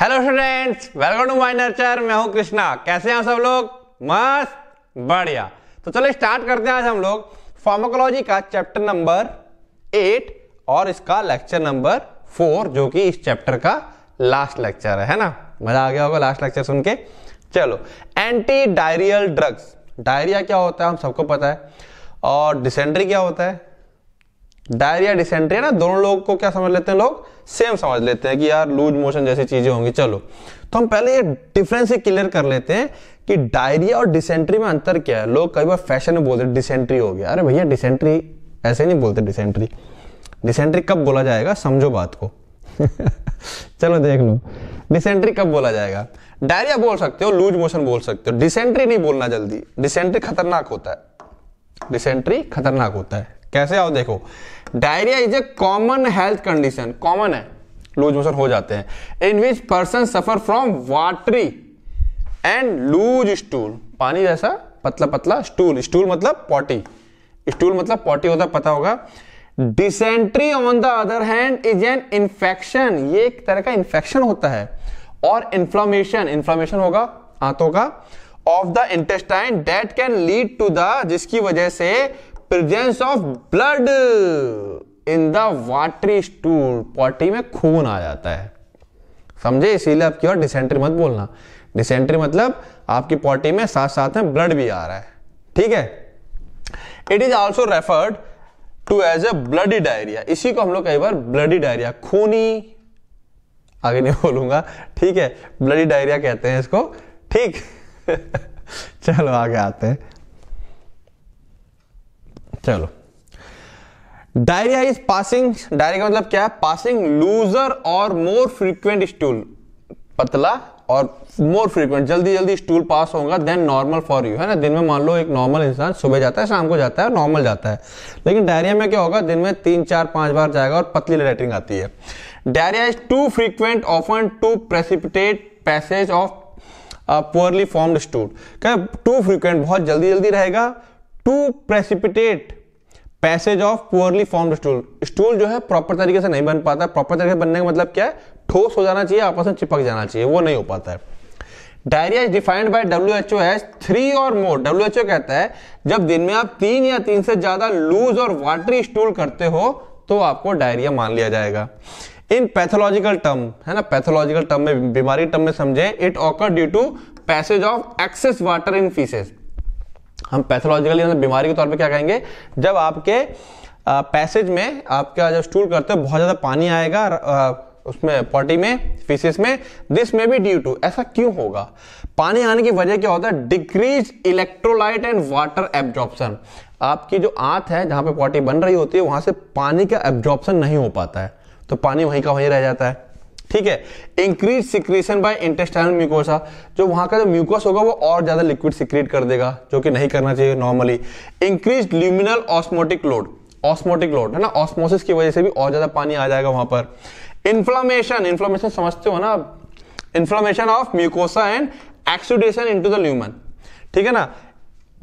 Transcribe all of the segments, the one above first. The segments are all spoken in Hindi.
Hello students welcome to my nature मैं हूं कृष्णा कैसे हैं सब लोग मस्त बढ़िया तो चलो स्टार्ट करते हैं आज हम लोग फार्माकोलॉजी का चैप्टर नंबर एट और इसका लेक्चर नंबर फोर जो कि इस चैप्टर का लास्ट लेक्चर है ना मजा आ गया होगा लास्ट लेक्चर सुन के चलो एंटी डायरियल ड्रग्स डायरिया क्या होता है हम सबको पता है और डिसेंड्री क्या होता है डायरिया डिसेंट्री है ना दोनों लोग को क्या समझ लेते हैं लोग सेम समझ लेते हैं कि यार लूज मोशन जैसी चीजें होंगी चलो तो हम पहले ये डिफरेंस ही क्लियर कर लेते हैं कि डायरिया और डिसेंट्री में अंतर क्या है लोग कई बार फैशन में बोलते डिसेंट्री हो गया अरे भैया डिसेंट्री ऐसे नहीं बोलते डिसेंट्री डिसेंट्री कब बोला जाएगा समझो बात को चलो देख लो डिसेंट्री कब बोला जाएगा डायरिया बोल सकते हो लूज मोशन बोल सकते हो डिसेंट्री नहीं बोलना जल्दी डिसेंट्री खतरनाक होता है डिसेंट्री खतरनाक होता है कैसे आओ देखो diarrhoea is a common health condition common है लूज मोशन हो जाते हैं in which person suffer from watery and loose stool पानी जैसा पतला पतला स्टूल स्टूल मतलब पॉटी स्टूल मतलब पॉटी होता पता होगा dysentery on the other hand is an infection ये एक तरह का इंफेक्शन होता है और इन्फ्लामेशन इन्फ्लामेशन होगा आंतों का of the intestine that can lead to the जिसकी वजह से presence of blood in the watery stool पॉटी में खून आ जाता है समझे इसीलिए आपकी और डिसेंट्री मत बोलना डिसेंट्री मतलब आपकी पॉटी में साथ साथ में ब्लड भी आ रहा है ठीक है it is also referred to as a bloody diarrhoea इसी को हम लोग कई बार ब्लडी डायरिया खूनी आगे नहीं बोलूंगा ठीक है ब्लडी डायरिया कहते हैं इसको ठीक चलो आगे आते हैं चलो डायरिया इज पासिंग डायरिया का मतलब क्या है पासिंग लूजर और मोर फ्रीक्वेंट स्टूल पतला और मोर फ्रीक्वेंट जल्दी जल्दी स्टूल पास होगा देन नॉर्मल फॉर यू है ना दिन में मान लो एक नॉर्मल इंसान सुबह जाता है शाम को जाता है नॉर्मल जाता है लेकिन डायरिया में क्या होगा दिन में तीन चार पांच बार जाएगा और पतली लेटरिंग आती है diarrhoea is too frequent often too precipitate passage of poorly formed stool क्या टू फ्रीक्वेंट बहुत जल्दी जल्दी रहेगा too precipitate passage of poorly form stool stool जो है प्रॉपर तरीके से नहीं बन पाता प्रॉपर तरीके से बनने का मतलब क्या है ठोस हो जाना चाहिए आपस में चिपक जाना चाहिए वो नहीं हो पाता है diarrhoea is defined by W H O as three और मोर डब्ल्यू एच ओ कहता है जब दिन में आप तीन या तीन से ज्यादा लूज और वाटरी स्टूल करते हो तो आपको डायरिया मान लिया जाएगा इन पैथोलॉजिकल टर्म है ना पैथोलॉजिकल टर्म में बीमारी टर्म में समझे it occur due to passage of excess water in faeces हम पैथोलॉजिकली मतलब बीमारी के तौर पे क्या कहेंगे जब आपके पैसेज में आपका जब स्टूल करते हो बहुत ज़्यादा पानी आएगा उसमें पॉटी में फीसिस में दिस में भी ड्यू टू ऐसा क्यों होगा पानी आने की वजह क्या होता है decrease electrolyte and water absorption आपकी जो आंत है जहां पे पॉटी बन रही होती है वहां से पानी का एब्जॉर्प्शन नहीं हो पाता है तो पानी वहीं का वहीं रह जाता है ठीक है increase secretion by intestinal mucosa जो वहां का जो म्यूकोस होगा वो और ज्यादा लिक्विड सिक्रेट कर देगा जो कि नहीं करना चाहिए normally increase luminal osmotic load osmotic load है ना ऑस्मोसिस की वजह से भी और ज्यादा पानी आ जाएगा वहां पर इन्फ्लामेशन इन्फ्लामेशन समझते हो ना inflammation of mucosa and exudation into the lumen ठीक है ना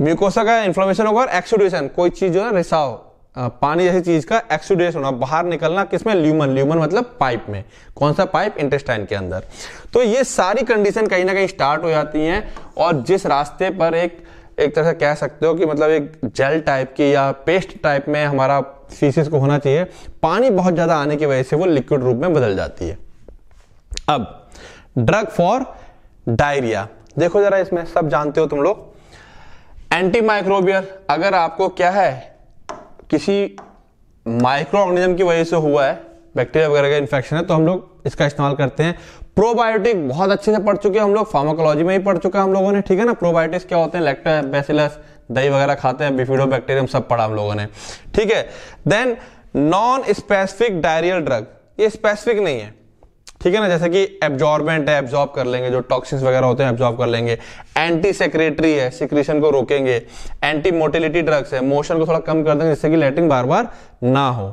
म्यूकोसा का इन्फ्लामेशन होगा और एक्सुडेशन कोई चीज जो है रिसाव पानी जैसी चीज का एक्सुडेस होना बाहर निकलना किसमें ल्यूमन ल्यूमन मतलब पाइप में कौन सा पाइप इंटेस्टाइन के अंदर तो ये सारी कंडीशन कहीं ना कहीं स्टार्ट हो जाती हैं और जिस रास्ते पर एक एक तरह से कह सकते हो कि मतलब एक जेल टाइप की या पेस्ट टाइप में हमारा फीसिस को होना चाहिए पानी बहुत ज़्यादा आने की वजह से वो लिक्विड रूप में बदल जाती है अब ड्रग फॉर डायरिया देखो जरा इसमें सब जानते हो तुम लोग एंटी माइक्रोबियल अगर आपको क्या है किसी माइक्रो ऑर्गेनिज्म की वजह से हुआ है बैक्टीरिया वगैरह का इन्फेक्शन है तो हम लोग इसका इस्तेमाल करते हैं प्रोबायोटिक बहुत अच्छे से पढ़ चुके हैं हम लोग फार्माकोलॉजी में ही पढ़ चुके हैं हम लोगों ने ठीक है ना प्रोबायोटिक्स क्या होते हैं बेसिलस दही वगैरह खाते हैं बिफिडो बैक्टीरियम सब पढ़ा हम लोगों ने ठीक है then non specific diarrhoeal drug ये स्पेसिफिक नहीं है ठीक है ना जैसे कि एब्जॉर्बेंट है एब्जॉर्ब कर लेंगे जो टॉक्सिन्स वगैरह होते हैं एब्जॉर्ब कर लेंगे एंटी सेक्रेटरी है सिक्रीशन को रोकेंगे एंटी मोटिलिटी ड्रग्स है मोशन को थोड़ा कम कर देंगे जिससे कि लेटरिन बार बार ना हो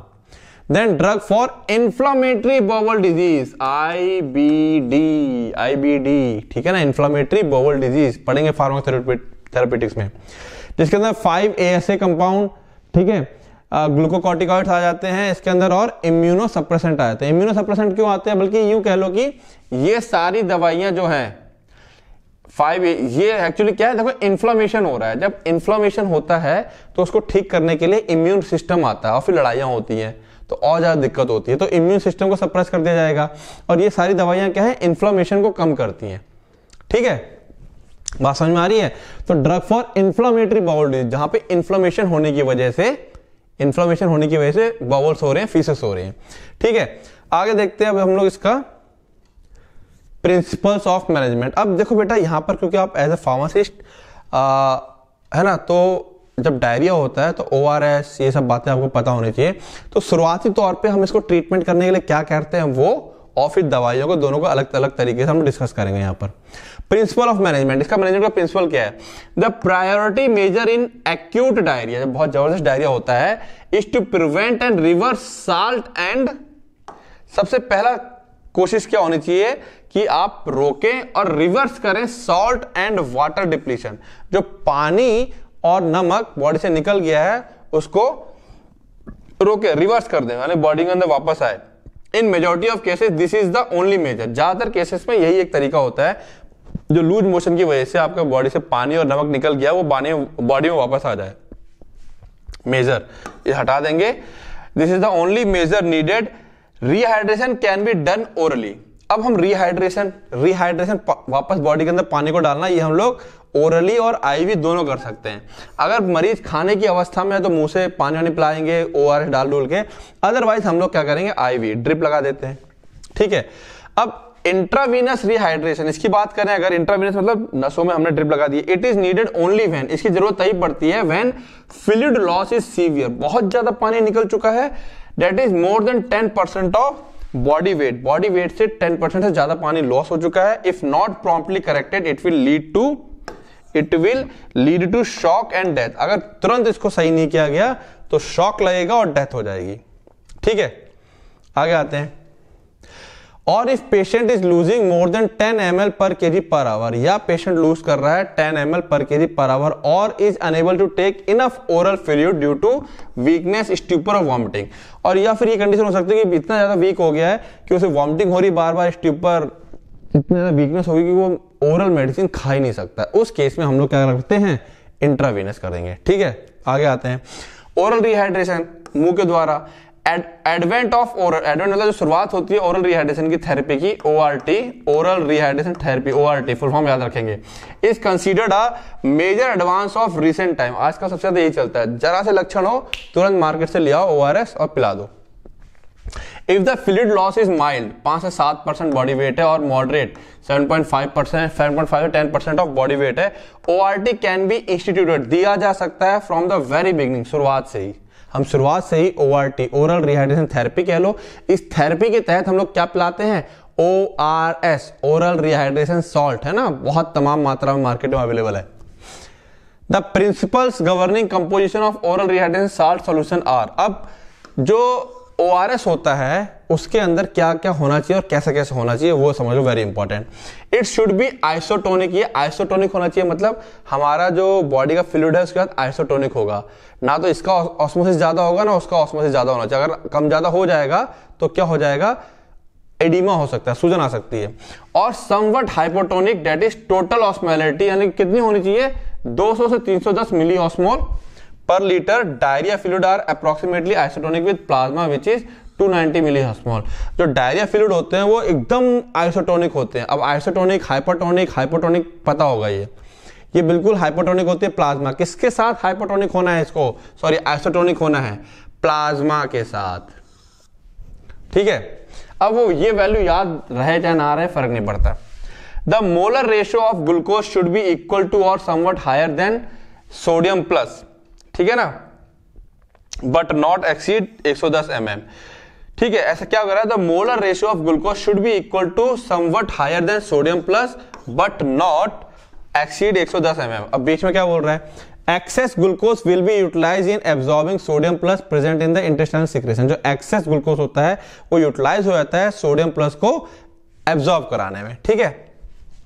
then drug for inflammatory bowel disease I B D I B D ठीक है ना इंफ्लामेटरी बोवल डिजीज पढ़ेंगे फार्माथेरेपिटिक्स में जिसके अंदर five A S A compound ठीक है ग्लूकोकॉटिकॉइड्स आ जाते हैं इसके अंदर और इम्यूनो सप्रेसेंट आ जाते हैं इम्यूनो सप्रेसेंट क्यों आते हैं बल्कि यूं कह लो कि ये सारी दवाइयां जो हैं फाइव ये एक्चुअली क्या है देखो इन्फ्लामेशन हो रहा है जब इन्फ्लामेशन होता है तो उसको ठीक करने के लिए इम्यून सिस्टम आता है और फिर लड़ाइयाँ होती हैं तो और ज़्यादा दिक्कत होती है तो इम्यून सिस्टम को सप्रेस कर दिया जाएगा और ये सारी दवाइयाँ क्या है इन्फ्लामेशन को कम करती हैं ठीक है बात समझ में आ रही है तो drug for inflammatory bowel disease जहाँ पे इन्फ्लामेशन होने की वजह से इन्फ्लामेशन होने की वजह से बॉबल्स हो रहे हैं फीसेस हो रहे हैं ठीक है आगे देखते हैं अब हम लोग इसका प्रिंसिपल्स ऑफ मैनेजमेंट अब देखो बेटा यहाँ पर क्योंकि आप एज ए फार्मासिस्ट है ना तो जब डायरिया होता है तो ओ ये सब बातें आपको पता होनी चाहिए तो शुरुआती तौर पे हम इसको ट्रीटमेंट करने के लिए क्या कहते हैं वो और फिर दवाइयों को दोनों को अलग अलग तरीके से हम डिस्कस करेंगे यहाँ पर प्रिंसिपल ऑफ मैनेजमेंट इसका मैनेजमेंट का प्रिंसिपल क्या है the priority measure in acute diarrhoea जब बहुत जबरदस्त डायरिया होता है is to prevent and reverse salt and सबसे पहला कोशिश क्या होनी चाहिए कि आप रोकें और रिवर्स करें सॉल्ट एंड वाटर डिप्लीशन जो पानी और नमक बॉडी से निकल गया है उसको रोके रिवर्स कर दें यानी बॉडी के अंदर वापस आए in majority of cases this is the only measure ज्यादातर केसेस में यही एक तरीका होता है जो लूज मोशन की वजह से आपका बॉडी से पानी और नमक निकल गया वो पानी बॉडी में वापस आ जाए मेजर ये हटा देंगे this is the only measure needed rehydration can be done orally अब हम रिहाइड्रेशन रिहाइड्रेशन वापस बॉडी के अंदर पानी को डालना ये हम लोग ओरली और आईवी दोनों कर सकते हैं अगर मरीज खाने की अवस्था में है तो मुंह से पानी वानी पिलाएंगे ओ आर एस डाल डोल के अदरवाइज हम लोग क्या करेंगे आईवी ड्रिप लगा देते हैं ठीक है अब इंट्रावीनस रिहाइड्रेशन इसकी बात करें अगर इंट्रावीनस मतलब नसों में हमने ड्रिप लगा दी it is needed only when इसकी जरूरत तभी पड़ती है when fluid loss is severe बहुत ज्यादा पानी निकल चुका है that is more than ten percent of body weight body weight से टेन परसेंट से ज्यादा पानी लॉस हो चुका है if not promptly corrected it will lead to it will lead to shock and death अगर तुरंत इसको सही नहीं किया गया तो शॉक लगेगा और डेथ हो जाएगी ठीक है आगे आते हैं और if patient is losing more than 10 M per K ji per our या पेशेंट लूज कर रहा है 10 एम पर के जी पर आवर और is unable to take enough oral fluid due to weakness stupor of vomiting और या फिर ये कंडीशन हो सकती है कि इतना ज्यादा वीक हो गया है कि उसे वॉमिटिंग हो रही बार बार स्ट्यूपर इतना ज्यादा वीकनेस होगी कि वो ओरल मेडिसिन खा ही नहीं सकता उस केस में हम लोग क्या रखते हैं इंट्रावीनस करेंगे ठीक है आगे आते हैं ओरल रिहाइड्रेशन मुंह के द्वारा एडवेंट ऑफ ओरल एडवेंट मतलब जो शुरुआत होती है ओरल रिहाइड्रेशन की थेरेपी की O R T oral rehydration therapy O R T full form याद रखेंगे is considered a major advance of recent time आज का सबसे ज्यादा यही चलता है जरा से लक्षण हो तुरंत मार्केट से लिया ओ आर एस और पिला दो if the fluid loss is mild पांच से सात परसेंट बॉडी वेट है और moderate seven point five percent seven point five ten percent of body weight है O R T can be instituted दिया जा सकता है फ्रॉम द वेरी बिगनिंग शुरुआत से ही हम शुरुआत से ही O R T oral rehydration therapy कह लो इस थेरेपी के तहत हम लोग क्या पिलाते हैं O R S oral rehydration salt है ना बहुत तमाम मात्रा में मार्केट में अवेलेबल है the principles governing composition of oral rehydration salt solution are अब जो ओ होता है उसके अंदर क्या क्या होना चाहिए और कैसे कैसे होना चाहिए वो समझ लो very important it should be isotonic ये आइसोटोनिक होना चाहिए मतलब हमारा जो बॉडी का फ्लूड है उसके बाद आइसोटोनिक होगा ना तो इसका ऑस्मोसिस ज़्यादा होगा ना उसका ऑस्मोसिस ज़्यादा होना चाहिए अगर कम ज़्यादा हो जाएगा तो क्या हो जाएगा एडिमा हो सकता है सूजन आ सकती है और somewhat hypotonic that is total osmolality यानी कितनी होनी चाहिए 200 से 310 milliosmol per litre diarrhoea fluid are isotonic with plasma which is is 290 milliosmol जो डायरिया फ्लूड होते हैं वो एकदम आइसोटोनिक होते हैं अब आइसोटोनिक हाइपोटोनिक हाइपोटोनिक पता होगा ये ये बिल्कुल हाइपोटोनिक होते हैं प्लाज्मा किसके साथ हाइपोटोनिक होना है इसको सॉरी आइसोटोनिक होना है प्लाज्मा के साथ ठीक है अब वो ये वैल्यू याद रहे चाहे ना रहे फर्क नहीं पड़ता the molar ratio of glucose should be equal to और somewhat higher than sodium plus ठीक है ना बट नॉट एक्सीड 110 सौ mm. ठीक है ऐसा क्या हो रहा है the molar ratio of glucose should be equal to somewhat higher than sodium plus but not exceed 110 सौ mm. अब बीच में क्या बोल रहा है excess glucose will be utilise in absorbing sodium plus present in the intestinal secretion जो एक्सेस ग्लूकोज होता है वो यूटिलाइज हो जाता है सोडियम प्लस को एब्सॉर्ब कराने में ठीक है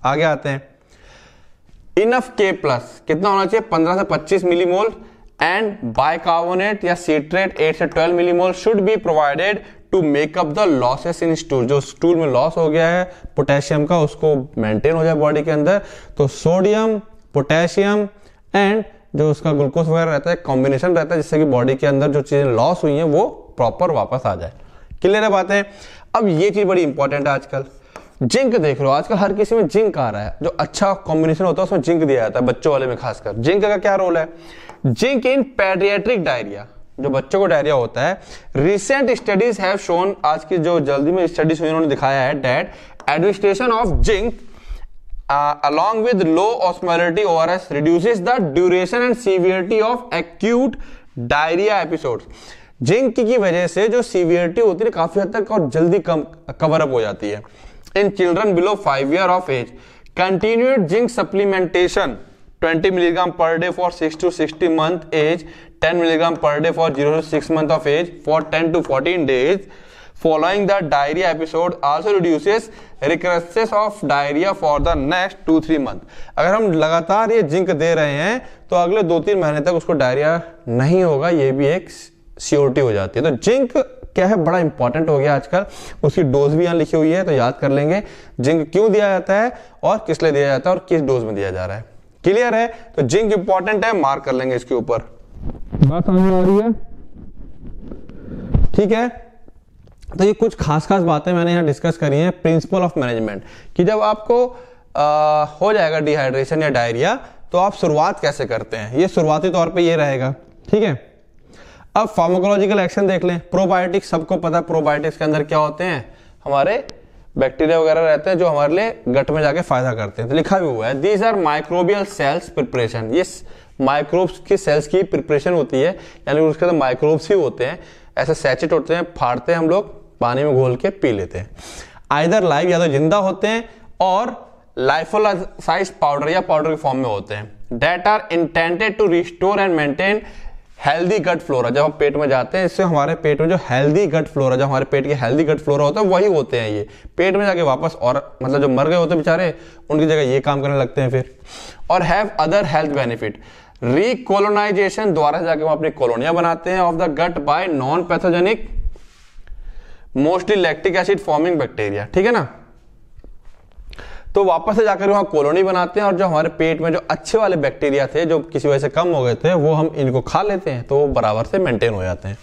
आगे आते हैं इनफ के प्लस कितना होना चाहिए 15 से 25 मिलीमोल एंड बाइकार्बोनेट या सीट्रेट 8 से 12 millimole should be provided to make up the losses in stool जो स्टूल में लॉस हो गया है पोटेशियम का उसको मेंटेन हो जाए बॉडी के अंदर तो सोडियम पोटेशियम एंड जो उसका ग्लूकोज वगैरह रहता है कॉम्बिनेशन रहता है जिससे कि बॉडी के अंदर जो चीज़ें लॉस हुई हैं वो प्रॉपर वापस आ जाए क्लियर है बातें अब ये चीज़ बड़ी इंपॉर्टेंट है आजकल जिंक देख लो आजकल हर किसी में जिंक आ रहा है जो अच्छा कॉम्बिनेशन होता है उसमें जिंक दिया जाता है बच्चों वाले में खासकर जिंक का क्या रोल है जिंक इन पेडियाट्रिक डायरिया जो बच्चों को डायरिया होता है रिसेंट स्टडीज हैव शोन आज की जो जल्दी में स्टडीज हुई उन्होंने दिखाया है that administration of zinc along along with low osmolarity S reduce the duration and severity of acute diarrhoea episode zinc की वजह से जो सीवियरिटी होती है काफी हद तक और जल्दी कम कवर अप हो जाती है in children below five year of age continued zinc supplementation twenty milligram per day for six to sixty month age ten milligram per day for zero to six month of age for ten to fourteen days following the diarrhoea episode also reduces recurrences of diarrhoea for the next two three month अगर हम लगातार ये जिंक दे रहे हैं तो अगले दो तीन महीने तक उसको डायरिया नहीं होगा ये भी एक सियोरिटी हो जाती है तो जिंक क्या है बड़ा इंपॉर्टेंट हो गया आजकल उसकी डोज भी यहाँ लिखी हुई है तो याद कर लेंगे जिंक क्यों दिया जाता है और किस लिए दिया जाता है और किस डोज में दिया जा रहा है क्लियर है तो जिंक इंपॉर्टेंट है मार्क कर लेंगे इसके ऊपर बात समझ आ रही है ठीक है तो ये कुछ खास खास बातें मैंने यहां डिस्कस करी हैं प्रिंसिपल ऑफ मैनेजमेंट कि जब आपको आ, हो जाएगा डिहाइड्रेशन या डायरिया तो आप शुरुआत कैसे करते हैं ये शुरुआती तौर पे ये रहेगा ठीक है अब फार्माकोलॉजिकल एक्शन देख लें प्रोबायोटिक्स सबको पता है प्रोबायोटिक्स के अंदर क्या होते हैं हमारे बैक्टीरिया वगैरह रहते हैं जो हमारे लिए गट में जाके फायदा करते हैं तो लिखा भी हुआ है these are microbial cells preparation ये माइक्रोब्स की सेल्स की प्रिपरेशन होती है यानी उसके अंदर माइक्रोब्स ही होते हैं ऐसे सैचेट होते हैं फाड़ते हैं हम लोग पानी में घोल के पी लेते हैं आइधर लाइव या तो जिंदा होते हैं और लाइफोलाइज पाउडर या पाउडर के फॉर्म में होते हैं that are intended to restore and maintain healthy gut flora जब हम पेट में जाते हैं इससे हमारे पेट में जो हेल्दी गट फ्लोरा जो हमारे पेट के हेल्दी गट फ्लोरा होता है वही होते हैं ये पेट में जाके वापस और मतलब जो मर गए होते हैं बेचारे उनकी जगह ये काम करने लगते हैं फिर और have other health benefit recolonisation द्वारा जाके वो अपनी कॉलोनिया बनाते हैं of the gut by non pathogenic mostly lactic acid forming bacteria ठीक है ना तो वापस से जाकर वहाँ कॉलोनी बनाते हैं और जो हमारे पेट में जो अच्छे वाले बैक्टीरिया थे जो किसी वजह से कम हो गए थे वो हम इनको खा लेते हैं तो वो बराबर से मेंटेन हो जाते हैं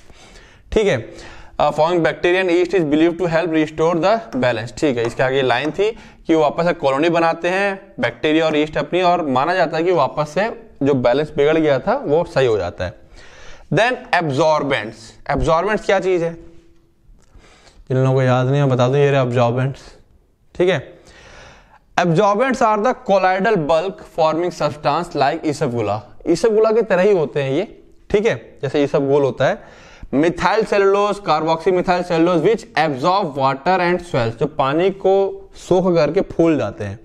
ठीक है form bacteria and yeast is believe to help restore the balance ठीक है इसके आगे लाइन थी कि वो वापस से कॉलोनी बनाते हैं बैक्टीरिया और ईस्ट अपनी और माना जाता है कि वापस से जो बैलेंस बिगड़ गया था वो सही हो जाता है देन एब्जॉर्बेंट्स एब्जॉर्बेंट्स क्या चीज़ है जिन लोगों को याद नहीं है बता दो ये एब्जॉर्बेंट्स ठीक है absorbents are the colloidal bulk forming substance like isabgol isabgol की तरह ही होते हैं ये ठीक है जैसे इसबगोल होता है methyl cellulose carboxy methyl cellulose which absorb water and swells जो पानी को सोख करके फूल जाते हैं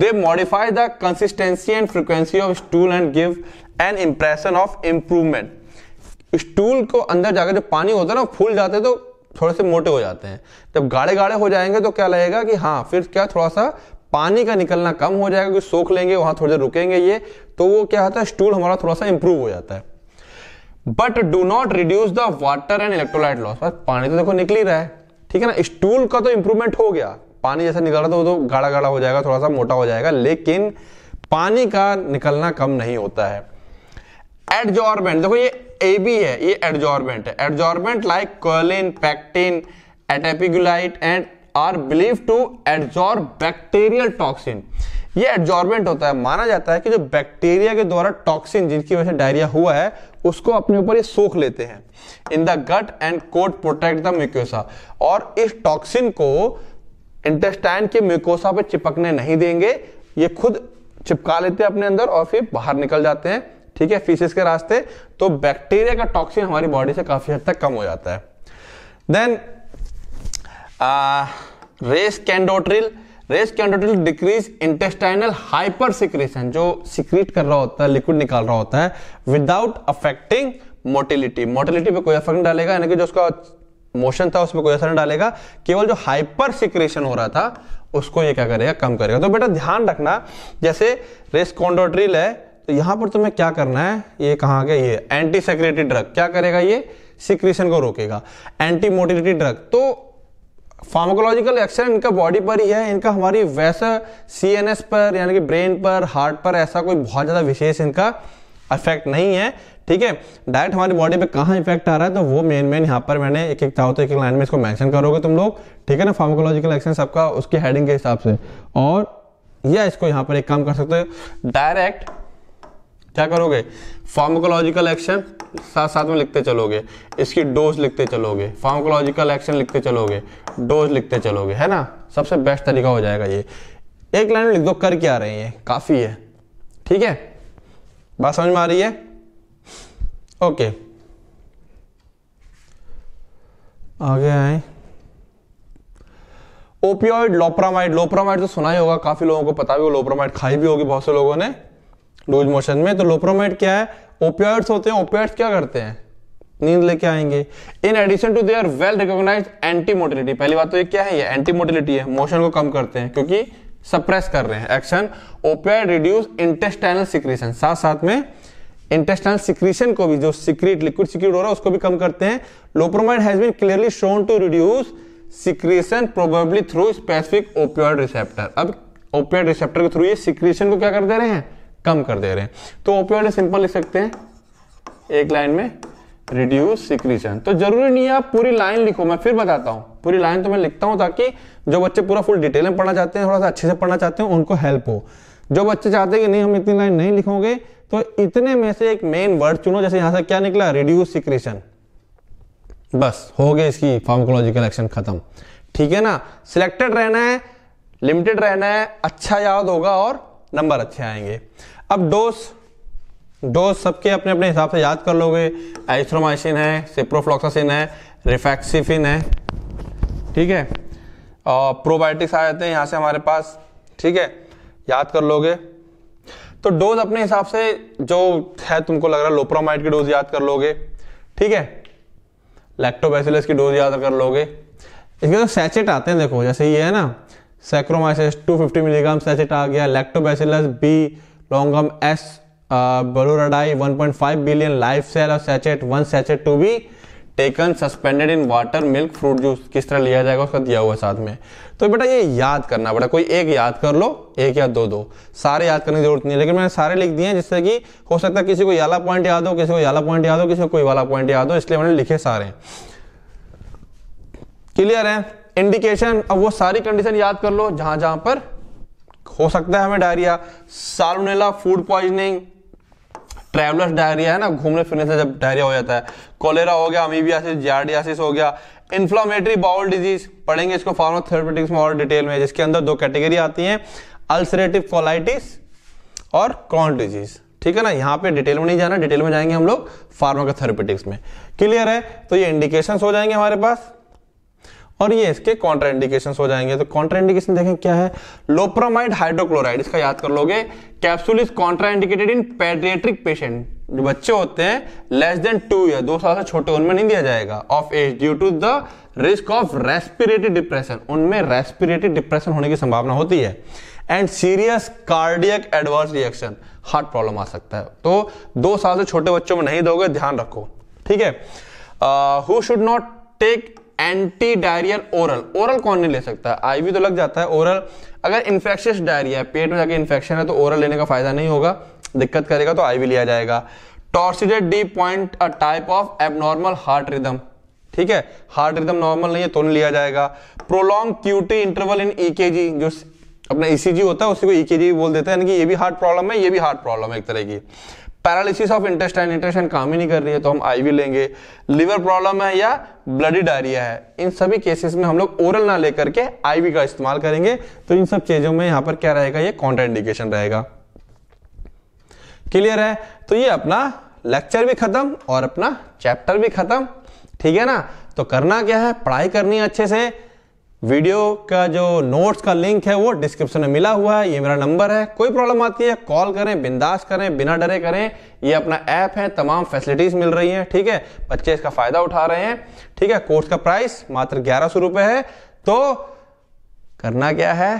they modify the consistency and frequency of stool and give an impression of improvement stool को अंदर जाकर जो पानी होता है ना फूल जाते हैं तो थोड़े से मोटे हो जाते हैं जब गाढ़े गाढ़े हो जाएंगे तो क्या लगेगा कि हाँ फिर क्या थोड़ा सा पानी का निकलना कम हो जाएगा क्योंकि सोख लेंगे वहां थोड़ी देर रुकेंगे ये तो वो क्या होता है स्टूल हमारा थोड़ा सा इंप्रूव हो जाता है but do not reduce the water and electrolyte loss पानी तो देखो निकल ही रहा है ठीक है ना स्टूल का तो इंप्रूवमेंट हो गया पानी जैसा निकल रहा था वो तो गाढ़ा गाढ़ा हो जाएगा थोड़ा सा मोटा हो जाएगा लेकिन पानी का निकलना कम नहीं होता है एडजॉर्बेंट देखो ये ए बी है ये एडजॉर्बेंट है adsorbent like kaolin pectin attapulgite and are believe to adsorb bacterial toxin ये एड्जॉर्बेंट होता है माना जाता है कि जो बैक्टीरिया के द्वारा टॉक्सिन जिनकी वजह से डायरिया हुआ है उसको अपने ऊपर ये सोख लेते हैं in the gut and coat protect the mucosa और इस टॉक्सिन को इंटेस्टाइन के म्यूकोसा पे चिपकने नहीं देंगे ये खुद चिपका लेते हैं अपने अंदर और फिर बाहर निकल जाते हैं ठीक है फीसिस के रास्ते तो बैक्टीरिया का टॉक्सिन हमारी बॉडी से काफी हद तक कम हो जाता है then racecadotril racecadotril decreases intestinal hypersecretion जो सिक्रीट कर रहा होता है लिक्विड निकाल रहा होता है विदाउट अफेक्टिंग मोटिलिटी मोटिलिटी पे कोई अफेक्ट डालेगा यानी कि जो उसका मोशन था उसमें कोई असर नहीं डालेगा केवल जो हाइपर सिक्रेशन हो रहा था उसको ये क्या करेगा कम करेगा तो बेटा ध्यान रखना जैसे रेस कॉन्डोट्रिल है तो यहां पर तुम्हें क्या करना है ये कहा गया ये एंटी सेक्रेटरी ड्रग क्या करेगा ये सिक्रेशन को रोकेगा एंटी मोटिलिटी ड्रग तो फार्माकोलॉजिकल एक्शन इनका बॉडी पर ही है इनका हमारी वैसा एस पर यानी कि ब्रेन पर हार्ट पर ऐसा कोई बहुत ज़्यादा विशेष इनका इफेक्ट नहीं है ठीक है डायरेक्ट हमारी बॉडी पे कहाँ इफेक्ट आ रहा है तो वो मेन मेन यहाँ पर मैंने एक एक चाहो तो एक लाइन में इसको मैंशन करोगे तुम लोग ठीक है ना फार्माकोलॉजिकल एक्शन सबका उसकी हेडिंग के हिसाब से और या इसको यहाँ पर एक काम कर सकते हो डायरेक्ट क्या करोगे फार्माकोलॉजिकल एक्शन साथ साथ में लिखते चलोगे इसकी डोज लिखते चलोगे फार्माकोलॉजिकल एक्शन लिखते चलोगे डोज लिखते चलोगे है ना सबसे बेस्ट तरीका हो जाएगा ये एक लाइन में लिख दो कर क्या रहे हैं काफ़ी है ठीक है बात समझ में आ रही है ओके आगे आए ओपियोइड लोप्रामाइड लोप्रामाइड तो सुना ही होगा काफ़ी लोगों को पता भी हो लोप्रामाइड खाई भी होगी बहुत से लोगों ने लूज मोशन में तो लोप्रोमाइट क्या है ओपियड्स होते हैं ओपियड्स क्या करते हैं नींद लेके आएंगे in addition to their well recognise anti motility पहली बात तो ये क्या है ये एंटी मोटिलिटी है मोशन को कम करते हैं क्योंकि सप्रेस कर रहे हैं action opioid reduce intestinal secretion साथ साथ में इंटेस्टाइनल सिक्रीशन को भी जो सिक्रीट लिक्विड सिक्रीट हो रहा है उसको भी कम करते हैं loperamide has been clearly shown to reduce secretion probably through specific opioid receptor अब ओपियड रिसेप्टर के थ्रू ये सिक्रीशन को क्या कर दे रहे हैं कम कर दे रहे हैं तो ओपियोड सिंपल लिख सकते हैं एक लाइन में रिड्यूस सिक्रीशन तो जरूरी नहीं है पूरी लाइन लिखो मैं फिर बताता हूँ पूरी लाइन तो मैं लिखता हूँ ताकि जो बच्चे पूरा फुल डिटेल में पढ़ना चाहते हैं थोड़ा सा अच्छे से पढ़ना चाहते हैं उनको हेल्प हो जो बच्चे चाहते हैं कि नहीं हम इतनी लाइन नहीं लिखोगे तो इतने में से एक मेन वर्ड चुनो जैसे यहां से क्या निकला रिड्यूस सिक्रीशन बस हो गए इसकी फार्मोकोलॉजिकल एक्शन खत्म ठीक है ना सिलेक्टेड रहना है लिमिटेड रहना है अच्छा याद होगा और नंबर अच्छे आएंगे अब डोज डोस सबके अपने अपने हिसाब से याद कर लोगे आइथ्रोमाइसिन है सिप्रोफ्लोक्सासिन है रिफेक्सिफिन है ठीक है और प्रोबायोटिक्स आ जाते हैं यहाँ से हमारे पास ठीक है याद कर लोगे तो डोज अपने हिसाब से जो है तुमको लग रहा है लोप्रोमाइड की डोज याद कर लोगे ठीक है लैक्टोबैसिलस की डोज याद कर लोगे इसके तो सैचेट आते हैं देखो जैसे ये है ना सैक्रोमाइसिस 250 मिलीग्राम सैचेट आ गया lactobacillus B longum S, uh, Boruradae 1.5 billion life cell और sachet one sachet to be taken suspended in water milk fruit juice किस तरह लिया जाएगा उसका दिया हुआ साथ में तो बेटा ये याद करना बेटा कोई एक याद कर लो एक या दो दो सारे याद करने की जरूरत नहीं है लेकिन मैंने सारे लिख दिए हैं जिससे कि हो सकता है किसी को याला पॉइंट याद हो किसी को याला पॉइंट याद हो किसी को कोई वाला पॉइंट याद हो इसलिए मैंने लिखे सारे क्लियर है इंडिकेशन अब वो सारी कंडीशन याद कर लो जहां जहां पर हो सकता है हमें diarrhoea salmonella food poisoning travellers diarrhoea है ना घूमने फिरने से जब डायरिया हो जाता है कोलेरा हो गया अमीबियासिस जियाडियासिस हो गया इन्फ्लामेटरी बाउल डिजीज पढ़ेंगे इसको फार्माथेरेपेटिक्स में और डिटेल में जिसके अंदर दो कैटेगरी आती हैं अल्सरेटिव कोलाइटिस और क्रॉन डिजीज ठीक है ना यहाँ पे डिटेल में नहीं जाना डिटेल में जाएंगे हम लोग फार्माथेरेपेटिक्स में क्लियर है तो ये इंडिकेशंस हो जाएंगे हमारे पास और ये इसके कॉन्ट्राइंडेशन हो जाएंगे तो कॉन्ट्राइंडेशन देखें क्या है लोप्रोमाइड हाइड्रोक्लोराइड इसका याद कर लोगे capsule is contraindicated in paediatric patient जो बच्चे होते हैं लेस देन टू या दो साल से छोटे उनमें नहीं दिया जाएगा of age due to the risk of respiratory depression उनमें रेस्पिरेटरी डिप्रेशन होने की संभावना होती है and serious cardiac adverse reaction heart problem आ सकता है तो दो साल से छोटे बच्चों में नहीं दोगे ध्यान रखो ठीक है who should not take anti diarrhoeal oral oral कौन नहीं ले सकता आईवी तो लग जाता है ओरल अगर इन्फेक्शियस डायरिया है पेट में जाके इन्फेक्शन है तो ओरल लेने का फायदा नहीं होगा दिक्कत करेगा तो आईवी लिया जाएगा torsades de pointes a type of abnormal heart rhythm ठीक है हार्ट रिदम नॉर्मल नहीं है तो नहीं लिया जाएगा prolong QT interval in EKG जो अपना ईसीजी e होता है उसी को ईकेजी e बोल देते हैं यानी कि ये भी हार्ट प्रॉब्लम है ये भी हार्ट प्रॉब्लम है एक तरह की पैरालिसिस ऑफ इंटेस्टाइन इंटेस्टाइन काम ही नहीं कर रही है तो हम आईवी लेंगे लिवर प्रॉब्लम है या ब्लडी डायरिया है इन सभी केसेस में हम लोग ओरल ना लेकर के आईवी का इस्तेमाल करेंगे तो इन सब चीजों में यहां पर क्या रहेगा ये कॉन्ट्राइंडिकेशन रहेगा क्लियर है तो ये अपना लेक्चर भी खत्म और अपना चैप्टर भी खत्म ठीक है ना तो करना क्या है पढ़ाई करनी है अच्छे से वीडियो का जो नोट्स का लिंक है वो डिस्क्रिप्शन में मिला हुआ है ये मेरा नंबर है कोई प्रॉब्लम आती है कॉल करें बिंदास करें बिना डरे करें ये अपना ऐप है तमाम फैसिलिटीज मिल रही हैं ठीक है बच्चे इसका फायदा उठा रहे हैं ठीक है कोर्स का प्राइस मात्र ग्यारह सौ रुपये है तो करना क्या है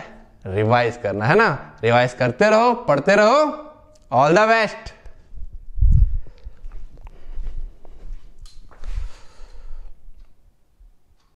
रिवाइज करना है ना रिवाइज करते रहो पढ़ते रहो ऑल द बेस्ट